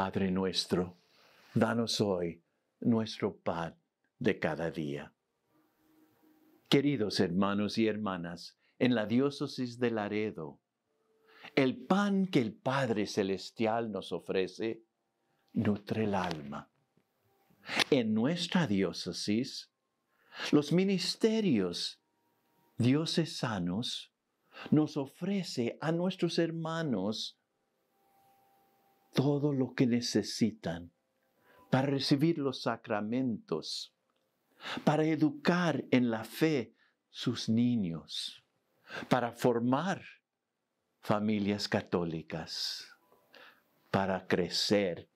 Padre nuestro, danos hoy nuestro pan de cada día. Queridos hermanos y hermanas, en la diócesis de Laredo, el pan que el Padre Celestial nos ofrece nutre el alma. En nuestra diócesis, los ministerios diocesanos nos ofrece a nuestros hermanos todo lo que necesitan para recibir los sacramentos, para educar en la fe sus niños, para formar familias católicas, para crecer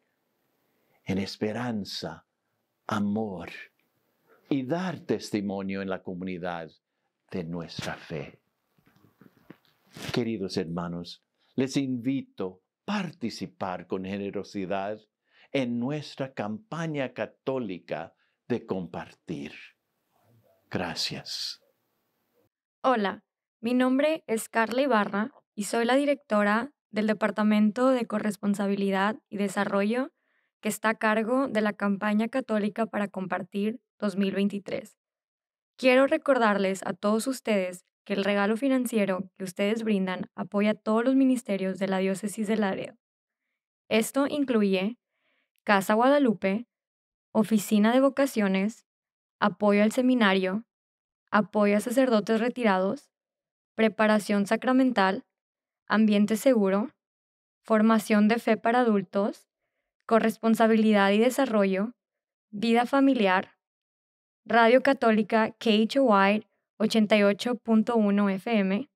en esperanza, amor y dar testimonio en la comunidad de nuestra fe. Queridos hermanos, les invito participar con generosidad en nuestra campaña católica de compartir. Gracias. Hola, mi nombre es Carla Ibarra y soy la directora del Departamento de Corresponsabilidad y Desarrollo que está a cargo de la campaña católica para compartir 2023. Quiero recordarles a todos ustedes que el regalo financiero que ustedes brindan apoya a todos los ministerios de la diócesis de Laredo. Esto incluye Casa Guadalupe, Oficina de Vocaciones, apoyo al seminario, apoyo a sacerdotes retirados, preparación sacramental, ambiente seguro, formación de fe para adultos, corresponsabilidad y desarrollo, vida familiar, Radio Católica KHOY 88.1 FM,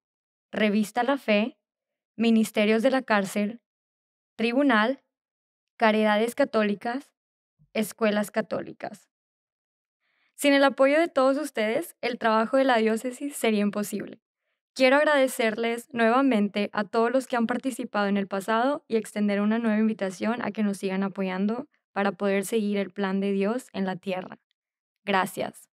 Revista La Fe, Ministerios de la Cárcel, Tribunal, Caridades Católicas, Escuelas Católicas. Sin el apoyo de todos ustedes, el trabajo de la diócesis sería imposible. Quiero agradecerles nuevamente a todos los que han participado en el pasado y extender una nueva invitación a que nos sigan apoyando para poder seguir el plan de Dios en la tierra. Gracias.